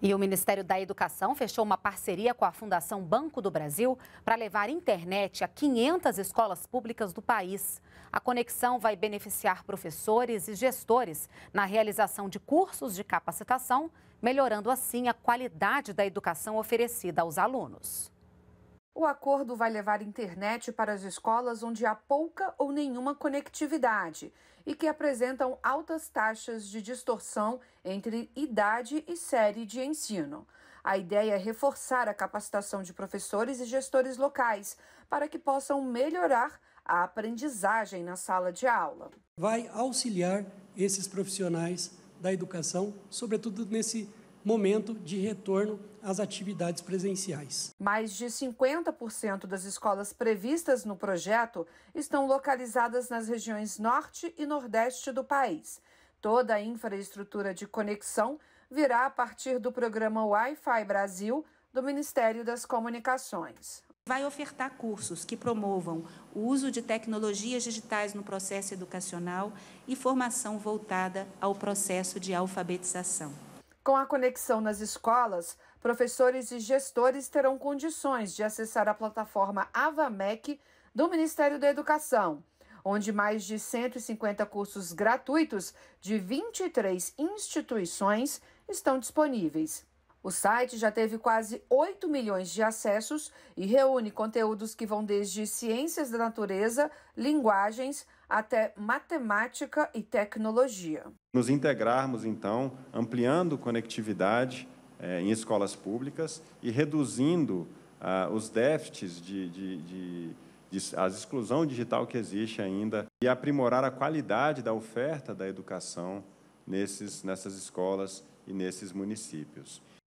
E o Ministério da Educação fechou uma parceria com a Fundação Banco do Brasil para levar internet a 500 escolas públicas do país. A conexão vai beneficiar professores e gestores na realização de cursos de capacitação, melhorando assim a qualidade da educação oferecida aos alunos. O acordo vai levar internet para as escolas onde há pouca ou nenhuma conectividade e que apresentam altas taxas de distorção entre idade e série de ensino. A ideia é reforçar a capacitação de professores e gestores locais para que possam melhorar a aprendizagem na sala de aula. Vai auxiliar esses profissionais da educação, sobretudo nesse momento de retorno às atividades presenciais. Mais de 50% das escolas previstas no projeto estão localizadas nas regiões norte e nordeste do país. Toda a infraestrutura de conexão virá a partir do programa Wi-Fi Brasil do Ministério das Comunicações vai ofertar cursos que promovam o uso de tecnologias digitais no processo educacional e formação voltada ao processo de alfabetização. Com a conexão nas escolas, professores e gestores terão condições de acessar a plataforma AvaMec do Ministério da Educação, onde mais de 150 cursos gratuitos de 23 instituições estão disponíveis. O site já teve quase 8 milhões de acessos e reúne conteúdos que vão desde ciências da natureza, linguagens, até matemática e tecnologia. Nos integrarmos, então, ampliando conectividade eh, em escolas públicas e reduzindo ah, os déficits de, de, de, de exclusão digital que existe ainda e aprimorar a qualidade da oferta da educação nesses, nessas escolas e nesses municípios.